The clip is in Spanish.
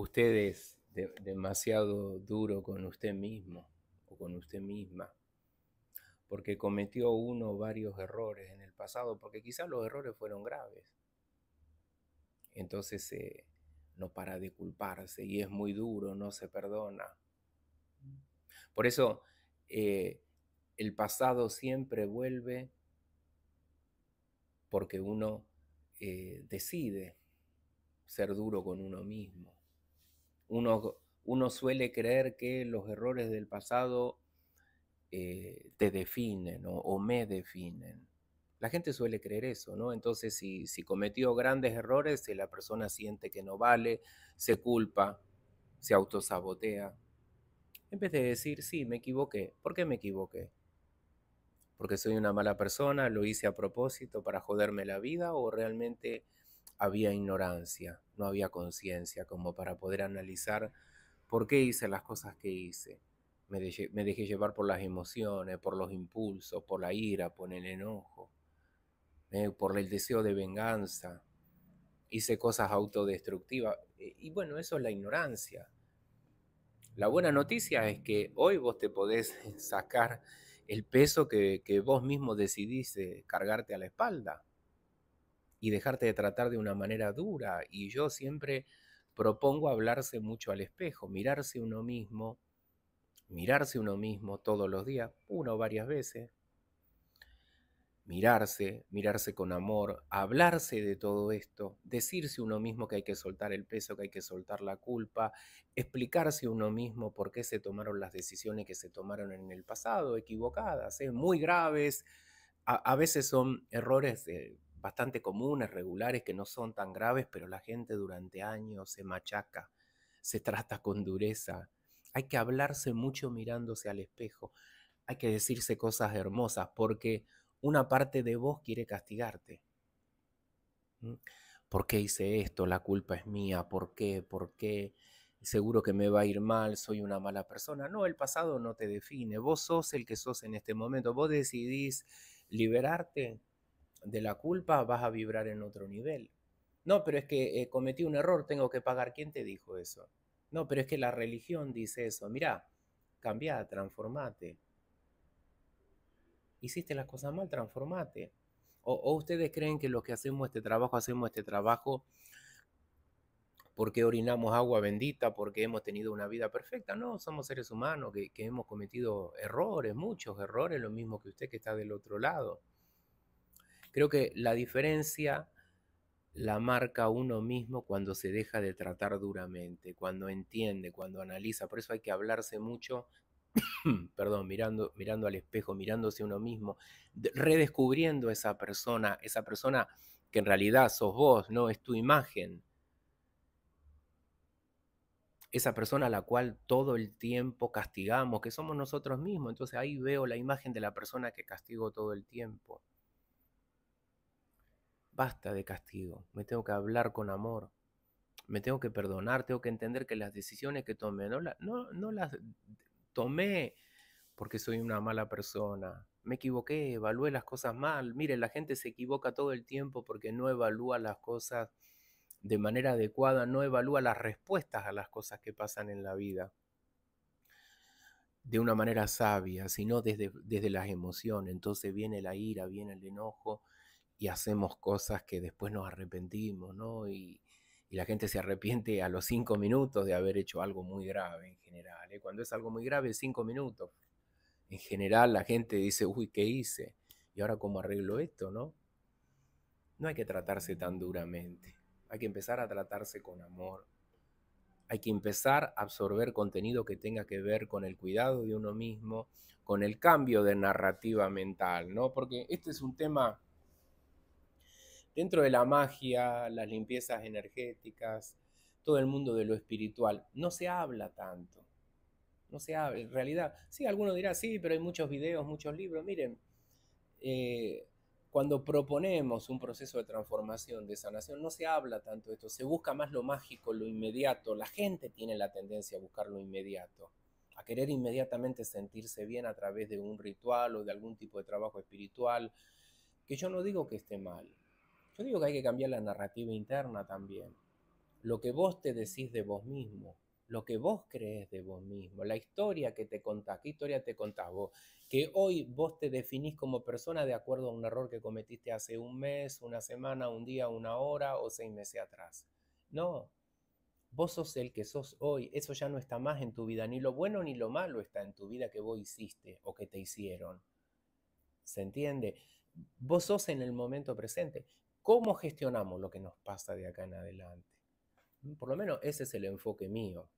usted es demasiado duro con usted mismo o con usted misma, porque cometió uno varios errores en el pasado, porque quizás los errores fueron graves. Entonces eh, no para de culparse y es muy duro, no se perdona. Por eso eh, el pasado siempre vuelve porque uno eh, decide ser duro con uno mismo. Uno, uno suele creer que los errores del pasado eh, te definen o, me definen. La gente suele creer eso, ¿no? Entonces, si, si cometió grandes errores, si eh, la persona siente que no vale, se culpa, se autosabotea. En vez de decir, sí, me equivoqué. ¿Por qué me equivoqué? ¿Porque soy una mala persona? ¿Lo hice a propósito para joderme la vida? ¿O realmente había ignorancia, no había conciencia como para poder analizar por qué hice las cosas que hice. Me dejé, llevar por las emociones, por los impulsos, por la ira, por el enojo, eh, por el deseo de venganza. Hice cosas autodestructivas. Eh, y, bueno, eso es la ignorancia. La buena noticia es que hoy vos te podés sacar el peso que, que vos mismo decidiste cargarte a la espalda y dejarte de tratar de una manera dura. Y yo siempre propongo hablarse mucho al espejo, mirarse uno mismo, mirarse uno mismo todos los días, una o varias veces, mirarse, mirarse con amor, hablarse de todo esto, decirse uno mismo que hay que soltar el peso, que hay que soltar la culpa, explicarse uno mismo por qué se tomaron las decisiones que se tomaron en el pasado, equivocadas, ¿eh? muy graves, a, a, veces son errores de, bastante comunes, regulares, que no son tan graves, pero la gente durante años se machaca, se trata con dureza. Hay que hablarse mucho mirándose al espejo, hay que decirse cosas hermosas, porque una parte de vos quiere castigarte. ¿Mm? ¿Por qué hice esto? La culpa es mía. ¿Por qué? ¿Por qué? Seguro que me va a ir mal, soy una mala persona. No, el pasado no te define. Vos sos el que sos en este momento. Vos decidís liberarte de la culpa vas a vibrar en otro nivel. No, pero es que eh, cometí un error, tengo que pagar. ¿Quién te dijo eso? No, pero es que la religión dice eso. Mirá, cambia, transformate. Hiciste las cosas mal, transformate. O, ustedes creen que los que hacemos este trabajo, hacemos este trabajo porque orinamos agua bendita, porque hemos tenido una vida perfecta. No, somos seres humanos que, que hemos cometido errores, muchos errores, lo mismo que usted que está del otro lado. Creo que la diferencia la marca uno mismo cuando se deja de tratar duramente, cuando entiende, cuando analiza. Por eso hay que hablarse mucho, perdón, mirando, mirando al espejo, mirándose uno mismo, redescubriendo esa persona, esa persona que en realidad sos vos, no es tu imagen. Esa persona a la cual todo el tiempo castigamos, que somos nosotros mismos. Entonces ahí veo la imagen de la persona que castigo todo el tiempo. Basta de castigo, me tengo que hablar con amor, me tengo que perdonar, tengo que entender que las decisiones que tomé no, las tomé porque soy una mala persona, me equivoqué, evalué las cosas mal. Mire, la gente se equivoca todo el tiempo porque no evalúa las cosas de manera adecuada, no evalúa las respuestas a las cosas que pasan en la vida de una manera sabia, sino desde, desde las emociones. Entonces viene la ira, viene el enojo, y hacemos cosas que después nos arrepentimos, ¿no? Y, y, la gente se arrepiente a los cinco minutos de haber hecho algo muy grave en general. ¿eh? Cuando es algo muy grave, cinco minutos. En general la gente dice, uy, ¿qué hice? ¿Y ahora cómo arreglo esto, no? No hay que tratarse tan mm. duramente. Hay que empezar a tratarse con amor. Hay que empezar a absorber contenido que tenga que ver con el cuidado de uno mismo, con el cambio de narrativa mental, ¿no? Porque este es un tema dentro de la magia, las limpiezas energéticas, todo el mundo de lo espiritual. No se habla tanto. No se habla. En realidad, sí, alguno dirá, sí, pero hay muchos videos, muchos libros. Miren, eh, cuando proponemos un proceso de transformación, de sanación, no se habla tanto de esto. Se busca más lo mágico, lo inmediato. La gente tiene la tendencia a buscar lo inmediato a querer inmediatamente sentirse bien a través de un ritual o de algún tipo de trabajo espiritual, que yo no digo que esté mal, yo digo que hay que cambiar la narrativa interna también. Lo que vos te decís de vos mismo, lo que vos crees de vos mismo, la historia que te contás, qué historia te contás vos, que hoy vos te definís como persona de acuerdo a un error que cometiste hace un mes, una semana, un día, una hora o seis meses atrás. No, vos sos el que sos hoy, eso ya no está más en tu vida, ni lo bueno ni lo malo está en tu vida que vos hiciste o que te hicieron. ¿Se entiende? Vos sos en el momento presente cómo gestionamos lo que nos pasa de acá en adelante. Por lo menos ese es el enfoque mío.